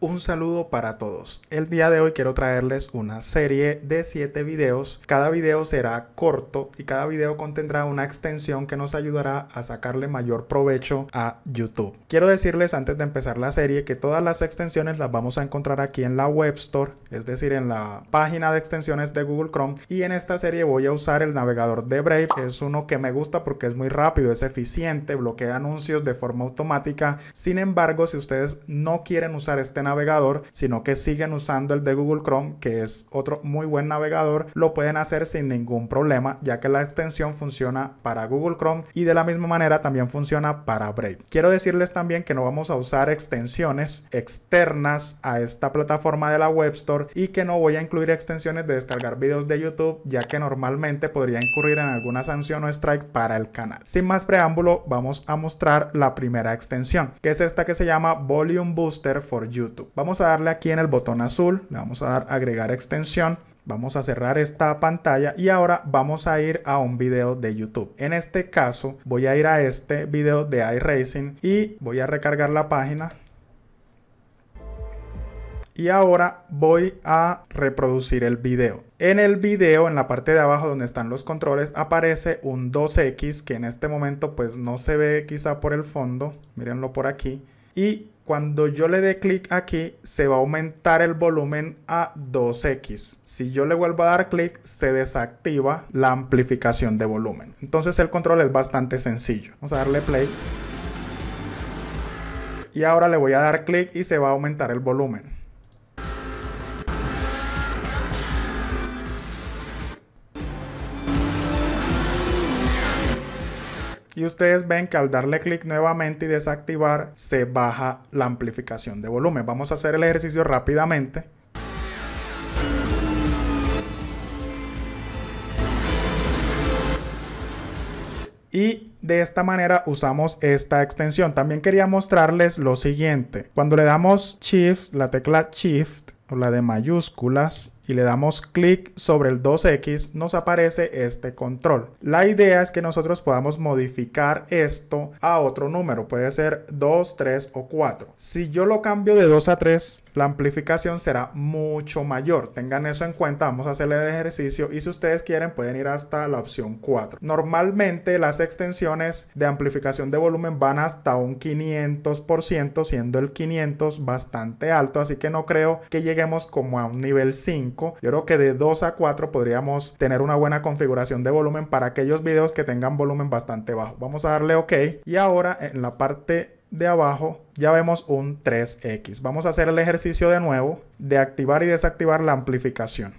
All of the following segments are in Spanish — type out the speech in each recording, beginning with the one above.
Un saludo para todos. El día de hoy quiero traerles una serie de 7 videos. Cada video será corto y cada video contendrá una extensión que nos ayudará a sacarle mayor provecho a YouTube. Quiero decirles antes de empezar la serie que todas las extensiones las vamos a encontrar aquí en la Web Store, es decir, en la página de extensiones de Google Chrome. Y en esta serie voy a usar el navegador de Brave. Es uno que me gusta porque es muy rápido, es eficiente, bloquea anuncios de forma automática. Sin embargo, si ustedes no quieren usar este navegador, navegador, sino que siguen usando el de Google Chrome, que es otro muy buen navegador, lo pueden hacer sin ningún problema, ya que la extensión funciona para Google Chrome y de la misma manera también funciona para Brave. Quiero decirles también que no vamos a usar extensiones externas a esta plataforma de la Web Store y que no voy a incluir extensiones de descargar videos de YouTube, ya que normalmente podría incurrir en alguna sanción o strike para el canal. Sin más preámbulo, vamos a mostrar la primera extensión, que es esta que se llama Volume Booster for YouTube. Vamos a darle aquí en el botón azul, le vamos a dar agregar extensión. Vamos a cerrar esta pantalla y ahora vamos a ir a un video de YouTube. En este caso voy a ir a este video de iRacing y voy a recargar la página. Y ahora voy a reproducir el video. En el video, en la parte de abajo donde están los controles, aparece un 2X que en este momento pues no se ve quizá por el fondo. Mírenlo por aquí. Y cuando yo le dé clic aquí, se va a aumentar el volumen a 2x. Si yo le vuelvo a dar clic, se desactiva la amplificación de volumen. Entonces el control es bastante sencillo. Vamos a darle play. Y ahora le voy a dar clic y se va a aumentar el volumen. y ustedes ven que al darle clic nuevamente y desactivar se baja la amplificación de volumen. Vamos a hacer el ejercicio rápidamente. Y de esta manera usamos esta extensión. También quería mostrarles lo siguiente. Cuando le damos Shift, la tecla Shift o la de mayúsculas, y le damos clic sobre el 2X, nos aparece este control. La idea es que nosotros podamos modificar esto a otro número, puede ser 2, 3 o 4. Si yo lo cambio de 2 a 3, la amplificación será mucho mayor. Tengan eso en cuenta, vamos a hacer el ejercicio y si ustedes quieren pueden ir hasta la opción 4. Normalmente las extensiones de amplificación de volumen van hasta un 500%, siendo el 500 bastante alto, así que no creo que lleguemos como a un nivel 5 yo creo que de 2 a 4 podríamos tener una buena configuración de volumen para aquellos videos que tengan volumen bastante bajo. Vamos a darle OK y ahora en la parte de abajo ya vemos un 3X. Vamos a hacer el ejercicio de nuevo de activar y desactivar la amplificación.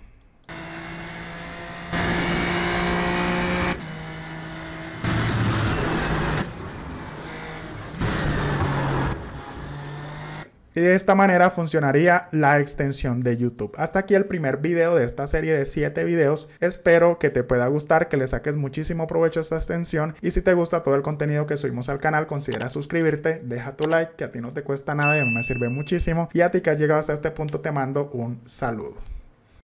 Y de esta manera funcionaría la extensión de YouTube. Hasta aquí el primer video de esta serie de 7 videos. Espero que te pueda gustar, que le saques muchísimo provecho a esta extensión. Y si te gusta todo el contenido que subimos al canal, considera suscribirte, deja tu like, que a ti no te cuesta nada y a mí me sirve muchísimo. Y a ti que has llegado hasta este punto te mando un saludo.